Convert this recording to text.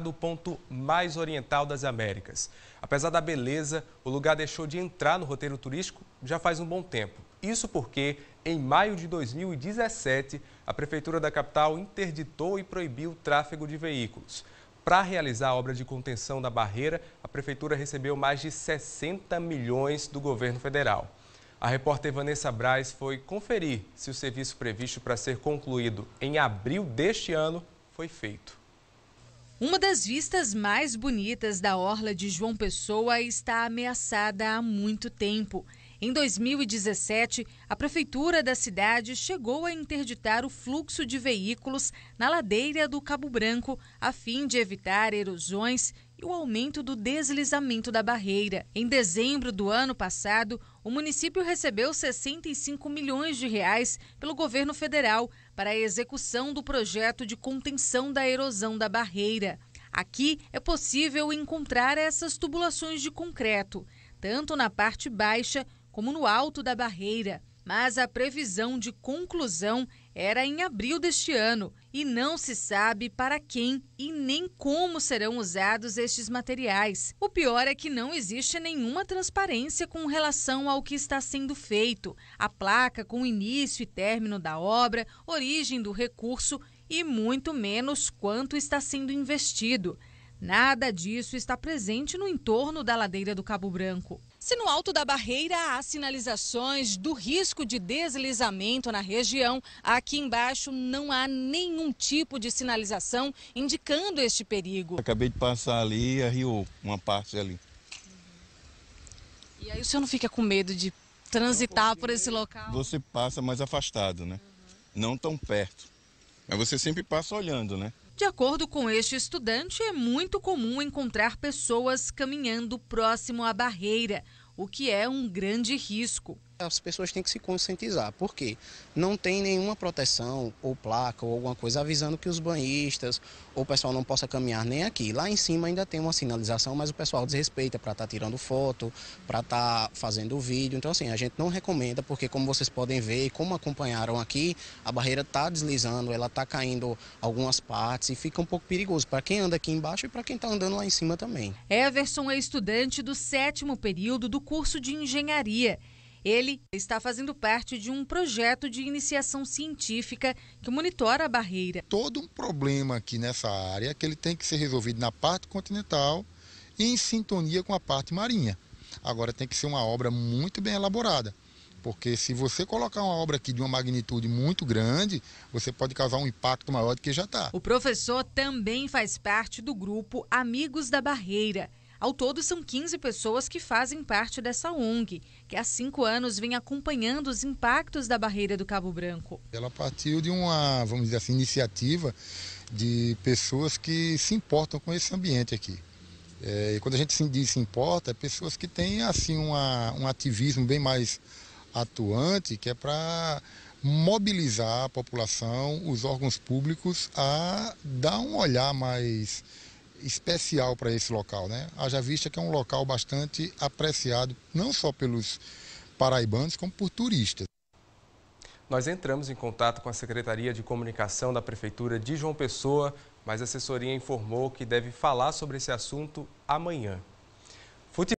do tá ponto mais oriental das Américas. Apesar da beleza, o lugar deixou de entrar no roteiro turístico já faz um bom tempo. Isso porque, em maio de 2017, a Prefeitura da capital interditou e proibiu o tráfego de veículos. Para realizar a obra de contenção da barreira, a Prefeitura recebeu mais de 60 milhões do governo federal. A repórter Vanessa Braz foi conferir se o serviço previsto para ser concluído em abril deste ano foi feito. Uma das vistas mais bonitas da orla de João Pessoa está ameaçada há muito tempo. Em 2017, a prefeitura da cidade chegou a interditar o fluxo de veículos na ladeira do Cabo Branco, a fim de evitar erosões e o aumento do deslizamento da barreira. Em dezembro do ano passado, o município recebeu 65 milhões de reais pelo governo federal para a execução do projeto de contenção da erosão da barreira. Aqui é possível encontrar essas tubulações de concreto, tanto na parte baixa como no alto da barreira, mas a previsão de conclusão era em abril deste ano e não se sabe para quem e nem como serão usados estes materiais. O pior é que não existe nenhuma transparência com relação ao que está sendo feito, a placa com início e término da obra, origem do recurso e muito menos quanto está sendo investido. Nada disso está presente no entorno da ladeira do Cabo Branco. Se no alto da barreira há sinalizações do risco de deslizamento na região, aqui embaixo não há nenhum tipo de sinalização indicando este perigo. Acabei de passar ali e arriou uma parte ali. E aí o senhor não fica com medo de transitar por esse local? Você passa mais afastado, né? Não tão perto. Mas você sempre passa olhando, né? De acordo com este estudante, é muito comum encontrar pessoas caminhando próximo à barreira, o que é um grande risco as pessoas têm que se conscientizar. Por quê? Não tem nenhuma proteção ou placa ou alguma coisa avisando que os banhistas ou o pessoal não possa caminhar nem aqui. Lá em cima ainda tem uma sinalização, mas o pessoal desrespeita para estar tá tirando foto, para estar tá fazendo vídeo. Então, assim, a gente não recomenda, porque como vocês podem ver, como acompanharam aqui, a barreira está deslizando, ela está caindo algumas partes e fica um pouco perigoso para quem anda aqui embaixo e para quem está andando lá em cima também. Everson é estudante do sétimo período do curso de engenharia. Ele está fazendo parte de um projeto de iniciação científica que monitora a barreira. Todo um problema aqui nessa área é que ele tem que ser resolvido na parte continental e em sintonia com a parte marinha. Agora tem que ser uma obra muito bem elaborada. Porque se você colocar uma obra aqui de uma magnitude muito grande, você pode causar um impacto maior do que já está. O professor também faz parte do grupo Amigos da Barreira. Ao todo, são 15 pessoas que fazem parte dessa ONG, que há cinco anos vem acompanhando os impactos da barreira do Cabo Branco. Ela partiu de uma, vamos dizer assim, iniciativa de pessoas que se importam com esse ambiente aqui. É, e quando a gente se diz se importa, é pessoas que têm assim uma, um ativismo bem mais atuante, que é para mobilizar a população, os órgãos públicos a dar um olhar mais especial para esse local, né? Haja vista que é um local bastante apreciado, não só pelos paraibanos, como por turistas. Nós entramos em contato com a Secretaria de Comunicação da Prefeitura de João Pessoa, mas a assessoria informou que deve falar sobre esse assunto amanhã.